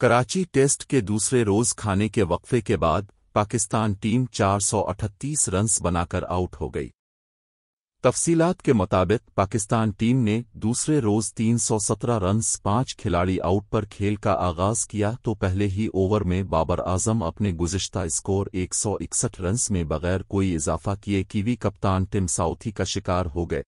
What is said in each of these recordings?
Karachi test के दूसरे रोज खाने के वक्फे के बाद पाकिस्तान टीम 438 रन्स बनाकर आउट हो गई तफसीलात के मुताबिक पाकिस्तान टीम ने दूसरे रोज 317 रन्स पांच खिलाड़ी आउट पर खेल का आगाज किया तो पहले ही ओवर में बाबर आजम अपने गुजश्ता स्कोर 161 रन्स में बगैर कोई इजाफा किए कीवी कप्तान टिम साउथी का शिकार हो गए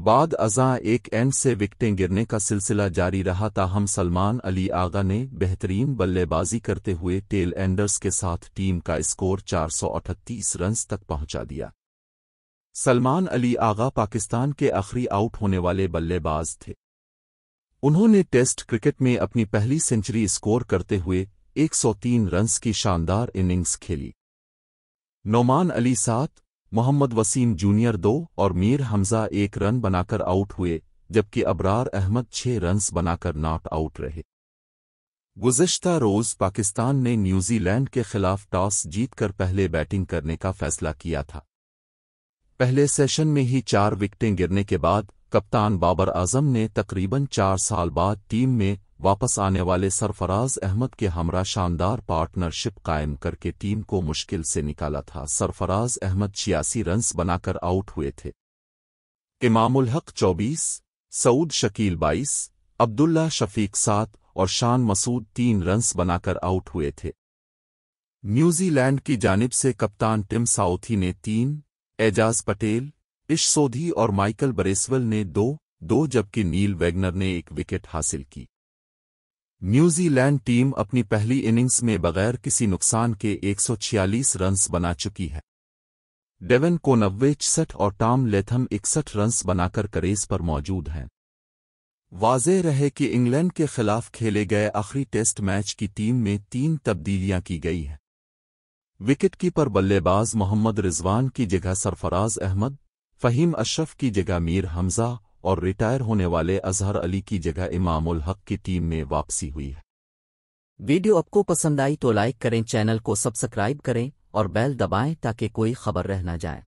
बाद अजा एक एंड से विकटें गिरने का सिलसिला जारी रहा ताहम सलमान अली आगा ने बेहतरीन बल्लेबाजी करते हुए टेल एंडर्स के साथ टीम का स्कोर 438 रन तक पहुंचा दिया सलमान अली आगा पाकिस्तान के आखिरी आउट होने वाले बल्लेबाज थे उन्होंने टेस्ट क्रिकेट में अपनी पहली सेंचुरी स्कोर करते हुए 103 रन्स की शानदार इनिंग्स खेली नोमान अली सात मोहम्मद वसीम जूनियर दो और मीर हमजा एक रन बनाकर आउट हुए जबकि अबरार अहमद छह रन्स बनाकर नॉट आउट रहे गुजशत रोज पाकिस्तान ने न्यूजीलैंड के खिलाफ टॉस जीतकर पहले बैटिंग करने का फैसला किया था पहले सेशन में ही चार विकटें गिरने के बाद कप्तान बाबर आजम ने तकरीबन चार साल बाद टीम में वापस आने वाले सरफराज अहमद के हमरा शानदार पार्टनरशिप कायम करके टीम को मुश्किल से निकाला था सरफराज अहमद छियासी रन्स बनाकर आउट हुए थे इमामुल हक चौबीस सऊद शकील बाईस अब्दुल्ला शफीक सात और शान मसूद तीन रन्स बनाकर आउट हुए थे न्यूजीलैंड की जानिब से कप्तान टिम साउथी ने तीन एजाज पटेल इश सोधी और माइकल बरेसवल ने दो दो जबकि नील वैगनर ने एक विकेट हासिल की न्यूजीलैंड टीम अपनी पहली इनिंग्स में बगैर किसी नुकसान के 146 रन्स बना चुकी है डेवन नब्बे इकसठ और टॉम लेथम इकसठ रन्स बनाकर करेज पर मौजूद हैं वाजे रहे कि इंग्लैंड के खिलाफ खेले गए आखिरी टेस्ट मैच की टीम में तीन तब्दीलियां की गई हैं विकेटकीपर बल्लेबाज मोहम्मद रिजवान की जगह सरफराज अहमद फहीम अशरफ की जगह मीर हमजा और रिटायर होने वाले अजहर अली की जगह इमामुल हक की टीम में वापसी हुई है वीडियो आपको पसंद आई तो लाइक करें चैनल को सब्सक्राइब करें और बेल दबाएं ताकि कोई खबर रह न जाए